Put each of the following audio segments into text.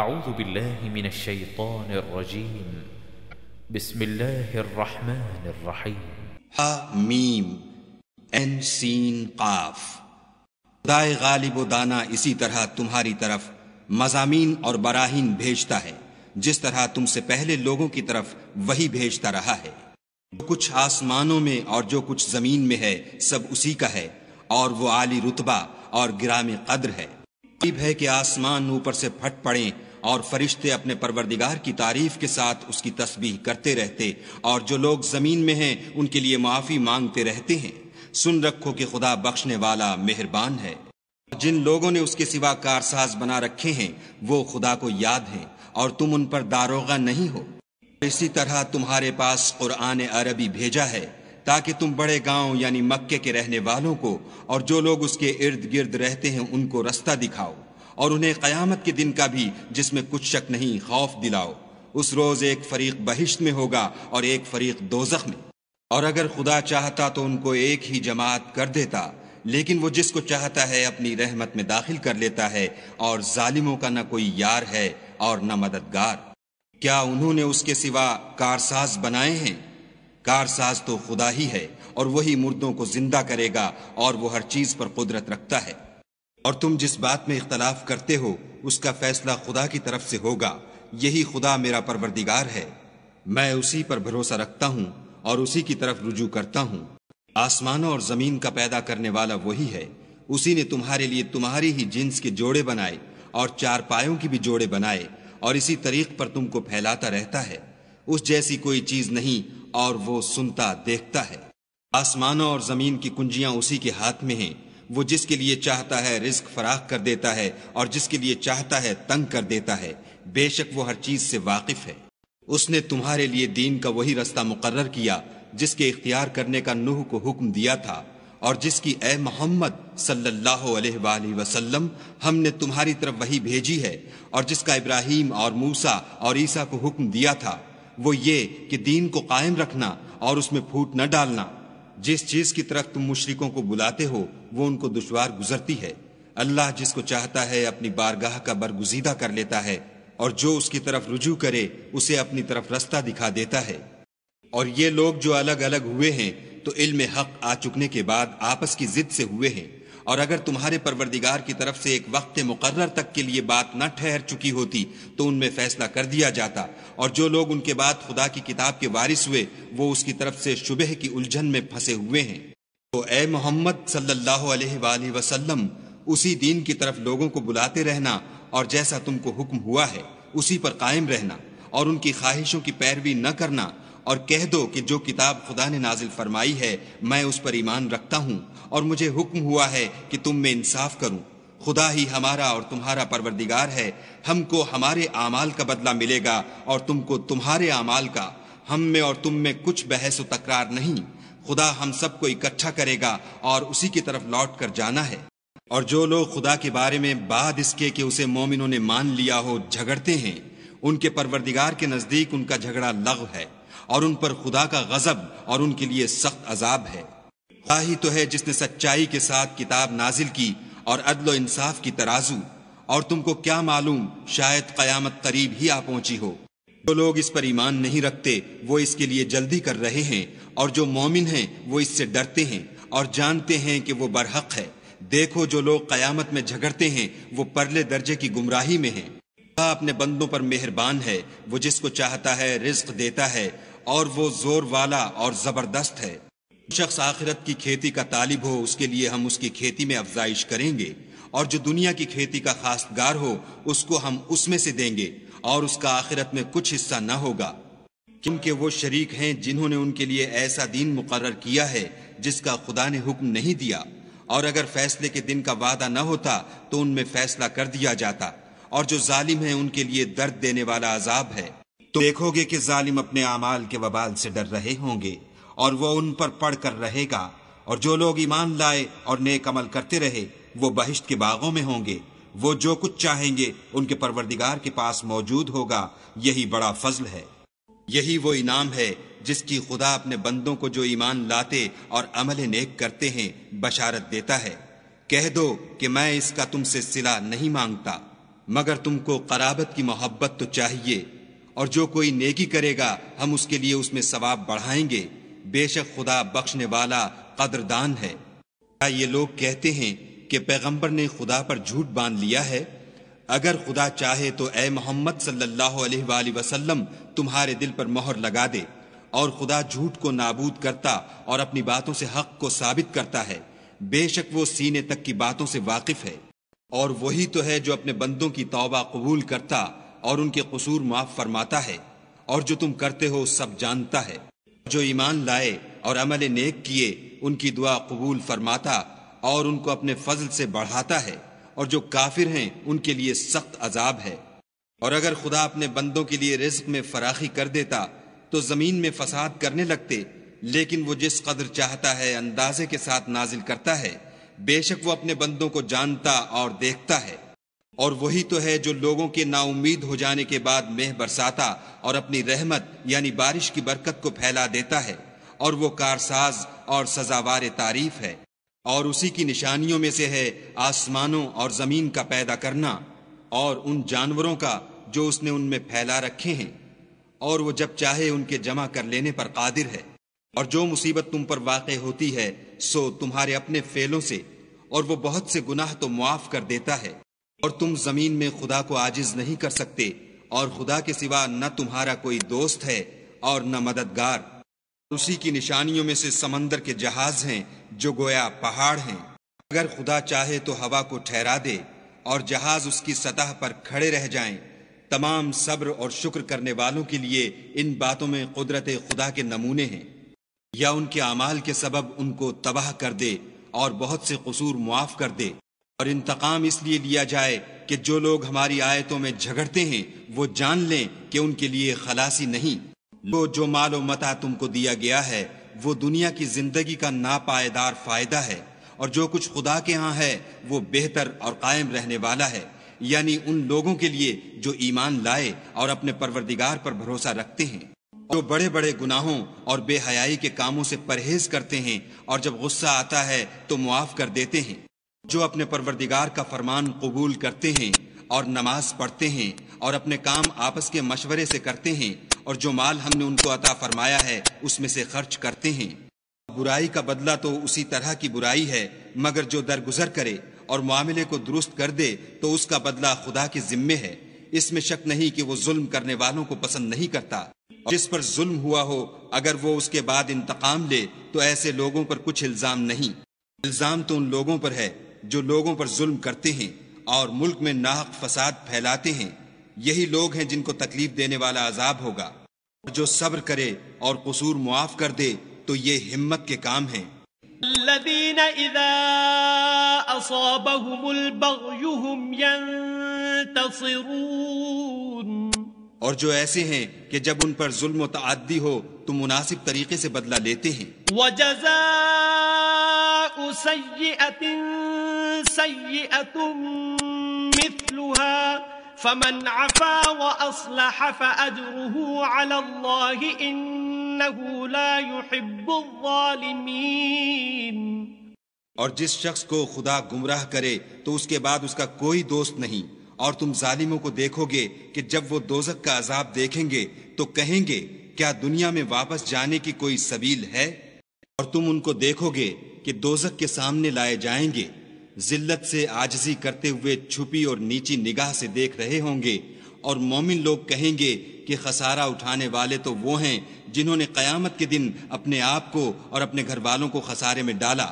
أعوذ بالله من الشيطان الرجيم بسم الله الرحمن الرحيم حميم एन सीन काफ खुदाए गालिब दाना इसी तरह तुम्हारी तरफ मजामीन और बराहीन भेजता है जिस तरह तुमसे पहले लोगों की तरफ वही भेजता रहा है जो कुछ आसमानों में और जो कुछ जमीन में है सब उसी का है और वो आली रुतबा और गिराम कद्र है अजीब है कि आसमान ऊपर से फट पड़े और फरिश्ते अपने परवरदिगार की तारीफ के साथ उसकी तस्बीह करते रहते और जो लोग जमीन में हैं उनके लिए माफी मांगते रहते हैं सुन रखो कि खुदा बख्शने वाला मेहरबान है जिन लोगों ने उसके सिवा कारसाज बना रखे हैं वो खुदा को याद हैं और तुम उन पर दारोगा नहीं हो इसी तरह तुम्हारे पास कुरान अरबी भेजा है ताकि तुम बड़े गांव यानी मक्के के रहने वालों को और जो लोग उसके इर्द गिर्द रहते हैं उनको रास्ता दिखाओ और उन्हें कयामत के दिन का भी जिसमें कुछ शक नहीं खौफ दिलाओ उस रोज एक फरीक बहिश्त में होगा और एक फरीक दोजख में और अगर खुदा चाहता तो उनको एक ही जमात कर देता लेकिन वो जिसको चाहता है अपनी रहमत में दाखिल कर लेता है और जालिमों का न कोई यार है और न मददगार क्या उन्होंने उसके सिवा कारसाज बनाए हैं कारसाज तो खुदा ही है और वही मुर्दों को जिंदा करेगा और वो हर चीज पर कुदरत रखता है और तुम जिस बात में इख्तलाफ करते हो उसका फैसला खुदा की तरफ से होगा यही खुदा मेरा परवरदिगार है मैं उसी पर भरोसा रखता हूँ और उसी की तरफ रुजू करता हूँ आसमानों और जमीन का पैदा करने वाला वही है उसी ने तुम्हारे लिए तुम्हारी ही जिन्स के जोड़े बनाए और चार पायों की भी जोड़े बनाए और इसी तरीक पर तुमको फैलाता रहता है उस जैसी कोई चीज नहीं और वो सुनता देखता है आसमानों और जमीन की कुंजियां उसी के हाथ में हैं वो जिसके लिए चाहता है रिस्क फराख कर देता है और जिसके लिए चाहता है तंग कर देता है बेशक वो हर चीज से वाकिफ है उसने तुम्हारे लिए दीन का वही रास्ता मुकर्र किया जिसके इख्तियार करने का नूह को हुक्म दिया था और जिसकी ए मोहम्मद सल्लाम हमने तुम्हारी तरफ वही भेजी है और जिसका इब्राहिम और मूसा और ईसा को हुक्म दिया था वो ये कि दीन को कायम रखना और उसमें फूट न डालना जिस चीज की तरफ तुम मुशरिकों को बुलाते हो वो उनको दुशवार गुजरती है अल्लाह जिसको चाहता है अपनी बारगाह का बरगुजीदा कर लेता है और जो उसकी तरफ रुजू करे उसे अपनी तरफ रास्ता दिखा देता है और ये लोग जो अलग अलग हुए हैं तो इल्म हक आ चुकने के बाद आपस की जिद से हुए हैं और अगर तुम्हारे परवरदिगार की तरफ से एक वक्त मुकर्र तक के लिए बात न ठहर चुकी होती तो उनमें फैसला कर दिया जाता और जो लोग उनके बाद खुदा की किताब के वारिस हुए वो उसकी तरफ से शुबह की उलझन में फंसे हुए हैं तो ए मोहम्मद सल्ला अलैहि उसी दिन की तरफ लोगों को बुलाते रहना और जैसा तुमको हुक्म हुआ है उसी पर कायम रहना और उनकी ख्वाहिशों की पैरवी न करना और कह दो कि जो किताब खुदा ने नाजिल फरमाई है मैं उस पर ईमान रखता हूँ और मुझे हुक्म हुआ है कि तुम मैं इंसाफ करूँ खुदा ही हमारा और तुम्हारा परवरदिगार है हमको हमारे आमाल का बदला मिलेगा और तुमको तुम्हारे आमाल का हम में और तुम में कुछ बहस व तकरार नहीं खुदा हम सबको इकट्ठा करेगा और उसी की तरफ लौट कर जाना है और जो लोग खुदा के बारे में बाद इसके कि उसे मोमिनों ने मान लिया हो झगड़ते हैं उनके परवरदिगार के नज़दीक उनका झगड़ा लग है और उन पर खुदा का गजब और उनके लिए सख्त अजाब है ही तो है जिसने सच्चाई के साथ किताब नाजिल की और अदल इंसाफ की तराजू और तुमको क्या मालूम शायद कयामत करीब ही आ पहुंची हो जो लोग इस पर ईमान नहीं रखते वो इसके लिए जल्दी कर रहे हैं और जो मोमिन हैं वो इससे डरते हैं और जानते हैं कि वो बरहक है देखो जो लोग कयामत में झगड़ते हैं वो परले दर्जे की गुमराही में हैं अपने बंदों पर मेहरबान है वो जिसको चाहता है रिस्क देता है और वो जोर वाला और जबरदस्त है शख्स आखिरत की खेती का तालिब हो उसके लिए हम उसकी खेती में अफजाइश करेंगे और जो दुनिया की खेती का खासगार हो उसको हम उसमें से देंगे और उसका आखिरत में कुछ हिस्सा न होगा क्योंकि वो शरीक हैं जिन्होंने उनके लिए ऐसा दिन मुकर किया है जिसका खुदा ने हुक्म नहीं दिया और अगर फैसले के दिन का वादा न होता तो उनमें फैसला कर दिया जाता और जो जालिम है उनके लिए दर्द देने वाला अजाब है तो देखोगे कि जालिम अपने अमाल के बबाल से डर रहे होंगे और वो उन पर पढ़ कर रहेगा और जो लोग ईमान लाए और नेक अमल करते रहे वो बहिश्त के बागों में होंगे वो जो कुछ चाहेंगे उनके परवरदिगार के पास मौजूद होगा यही बड़ा फजल है यही वो इनाम है जिसकी खुदा अपने बंदों को जो ईमान लाते और अमल नेक करते हैं बशारत देता है कह दो कि मैं इसका तुमसे सिला नहीं मांगता मगर तुमको कराबत की मोहब्बत तो चाहिए और जो कोई नेकी करेगा हम उसके लिए उसमें सवाब बढ़ाएंगे बेशक खुदा बख्शने वाला कदरदान है क्या ये लोग कहते हैं कि पैगंबर ने खुदा पर झूठ बांध लिया है अगर खुदा चाहे तो ए मोहम्मद सल्लल्लाहु अलैहि वसल्लम तुम्हारे दिल पर मोहर लगा दे और खुदा झूठ को नाबूद करता और अपनी बातों से हक को साबित करता है बेशक वो सीने तक की बातों से वाकिफ है और वही तो है जो अपने बंदों की तौबा कबूल करता और उनके कसूर माफ फरमाता है और जो तुम करते हो सब जानता है जो ईमान लाए और अमल नेक किए उनकी दुआ कबूल फरमाता और उनको अपने फजल से बढ़ाता है और जो काफिर हैं उनके लिए सख्त अजाब है और अगर खुदा अपने बंदों के लिए रिस्क में फराखी कर देता तो जमीन में फसाद करने लगते लेकिन वो जिस कदर चाहता है अंदाजे के साथ नाजिल करता है बेशक वो अपने बंदों को जानता और देखता है और वही तो है जो लोगों के नाउमीद हो जाने के बाद मेह बरसाता और अपनी रहमत यानी बारिश की बरकत को फैला देता है और वो कारसाज और सजावार तारीफ है और उसी की निशानियों में से है आसमानों और जमीन का पैदा करना और उन जानवरों का जो उसने उनमें फैला रखे हैं और वो जब चाहे उनके जमा कर लेने पर कादिर है और जो मुसीबत तुम पर वाक़ होती है सो तुम्हारे अपने फेलों से और वो बहुत से गुनाह तो मुआफ कर देता है और तुम जमीन में खुदा को आजिज नहीं कर सकते और खुदा के सिवा न तुम्हारा कोई दोस्त है और न मददगार उसी की निशानियों में से समंदर के जहाज हैं जो गोया पहाड़ हैं अगर खुदा चाहे तो हवा को ठहरा दे और जहाज उसकी सतह पर खड़े रह जाएं तमाम सब्र और शुक्र करने वालों के लिए इन बातों में कुदरत खुदा के नमूने हैं या उनके अमाल के सबब उनको तबाह कर दे और बहुत से कसूर मुआफ कर दे और इंतकाम इसलिए लिया जाए कि जो लोग हमारी आयतों में झगड़ते हैं वो जान लें कि उनके लिए खलासी नहीं लो जो मालो मता तुमको दिया गया है वो दुनिया की जिंदगी का नापायदार फायदा है और जो कुछ खुदा के यहाँ है वो बेहतर और कायम रहने वाला है यानी उन लोगों के लिए जो ईमान लाए और अपने परवरदिगार पर भरोसा रखते हैं जो बड़े बड़े गुनाहों और बेहयाई के कामों से परहेज करते हैं और जब गुस्सा आता है तो मुआफ कर देते हैं जो अपने परवरदिगार का फरमान कबूल करते हैं और नमाज पढ़ते हैं और अपने काम आपस के मशवरे से करते हैं और जो माल हमने उनको अता फरमाया है उसमें से खर्च करते हैं बुराई का बदला तो उसी तरह की बुराई है मगर जो दरगुजर करे और मामले को दुरुस्त कर दे तो उसका बदला खुदा के जिम्मे है इसमें शक नहीं कि वो जुल्म करने वालों को पसंद नहीं करता जिस पर जुल्म हुआ हो अगर वो उसके बाद इंतकाम ले तो ऐसे लोगों पर कुछ इल्ज़ाम नहीं इल्ज़ाम तो उन लोगों पर है जो लोगों पर जुल्म करते हैं और मुल्क में नाहक फसाद फैलाते हैं यही लोग हैं जिनको तकलीफ देने वाला अजाब होगा जो सब्र करे और कसूर मुआफ कर दे तो ये हिम्मत के काम है और जो ऐसे हैं कि जब उन पर जुल्म तदी हो तो मुनासिब तरीके से बदला लेते हैं वजजा سيئة مثلها فمن عفا وأصلح فأجره على الله إنه لا يحب الظالمين और जिस शख्स को खुदा गुमराह करे तो उसके बाद उसका कोई दोस्त नहीं और तुम जालिमों को देखोगे कि जब वो दोजक का अजाब देखेंगे तो कहेंगे क्या दुनिया में वापस जाने की कोई सबील है और तुम उनको देखोगे कि दोजक के सामने लाए जाएंगे जिल्लत से आजजी करते हुए छुपी और नीची निगाह से देख रहे होंगे और मोमिन लोग कहेंगे कि खसारा उठाने वाले तो वो हैं जिन्होंने कयामत के दिन अपने आप को और अपने घर वालों को खसारे में डाला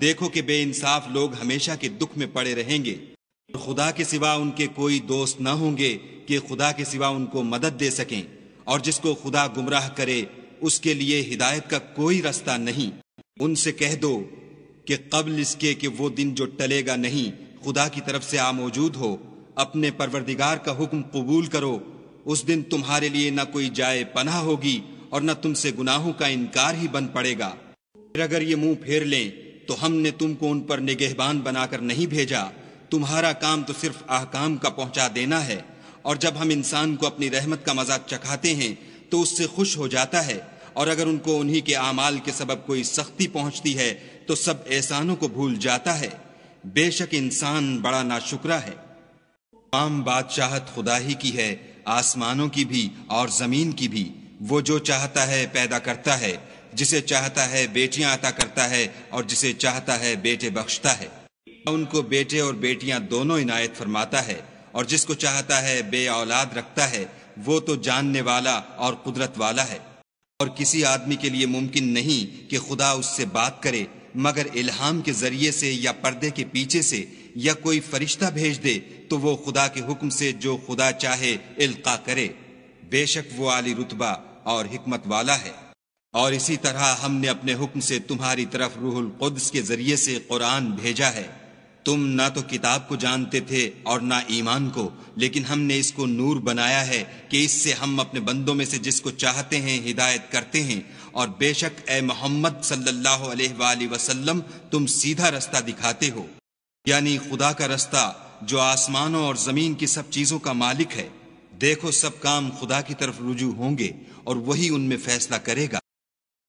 देखो कि बेइंसाफ लोग हमेशा के दुख में पड़े रहेंगे और खुदा के सिवा उनके कोई दोस्त न होंगे कि खुदा के सिवा उनको मदद दे सकें और जिसको खुदा गुमराह करे उसके लिए हिदायत का कोई रास्ता नहीं उनसे कह दो कि कबल इसके कि वो दिन जो टलेगा नहीं खुदा की तरफ से आ मौजूद हो अपने परवरदिगार का हुक्म कबूल करो उस दिन तुम्हारे लिए न कोई जाए पनाह होगी और न तुमसे गुनाहों का इनकार ही बन पड़ेगा फिर अगर ये मुंह फेर लें तो हमने तुमको उन पर निगहबान बनाकर नहीं भेजा तुम्हारा काम तो सिर्फ आहकाम का पहुंचा देना है और जब हम इंसान को अपनी रहमत का मजाक चखाते हैं तो उससे खुश हो जाता है और अगर उनको उन्हीं के आमाल के सबब कोई सख्ती पहुंचती है तो सब एहसानों को भूल जाता है बेशक इंसान बड़ा नाशुकरा है आम बादशाहत खुदा ही की है आसमानों की भी और जमीन की भी वो जो चाहता है पैदा करता है जिसे चाहता है बेटियां अता करता है और जिसे चाहता है बेटे बख्शता है उनको बेटे और बेटियां दोनों इनायत फरमाता है और जिसको चाहता है बे औलाद रखता है वो तो जानने वाला और कुदरत वाला है और किसी आदमी के लिए मुमकिन नहीं कि खुदा उससे बात करे मगर इल्हाम के जरिए से या पर्दे के पीछे से या कोई फरिश्ता भेज दे तो वो खुदा के हुक्म से जो खुदा चाहे इल्का करे बेशक वो आली रुतबा और हिकमत वाला है और इसी तरह हमने अपने हुक्म से तुम्हारी तरफ रूहुल कुद्स के जरिए से कुरान भेजा है तुम ना तो किताब को जानते थे और ना ईमान को लेकिन हमने इसको नूर बनाया है कि इससे हम अपने बंदों में से जिसको चाहते हैं हिदायत करते हैं और बेशक ए मोहम्मद सल्लाम तुम सीधा रास्ता दिखाते हो यानी खुदा का रास्ता जो आसमानों और ज़मीन की सब चीज़ों का मालिक है देखो सब काम खुदा की तरफ रुजू होंगे और वही उनमें फैसला करेगा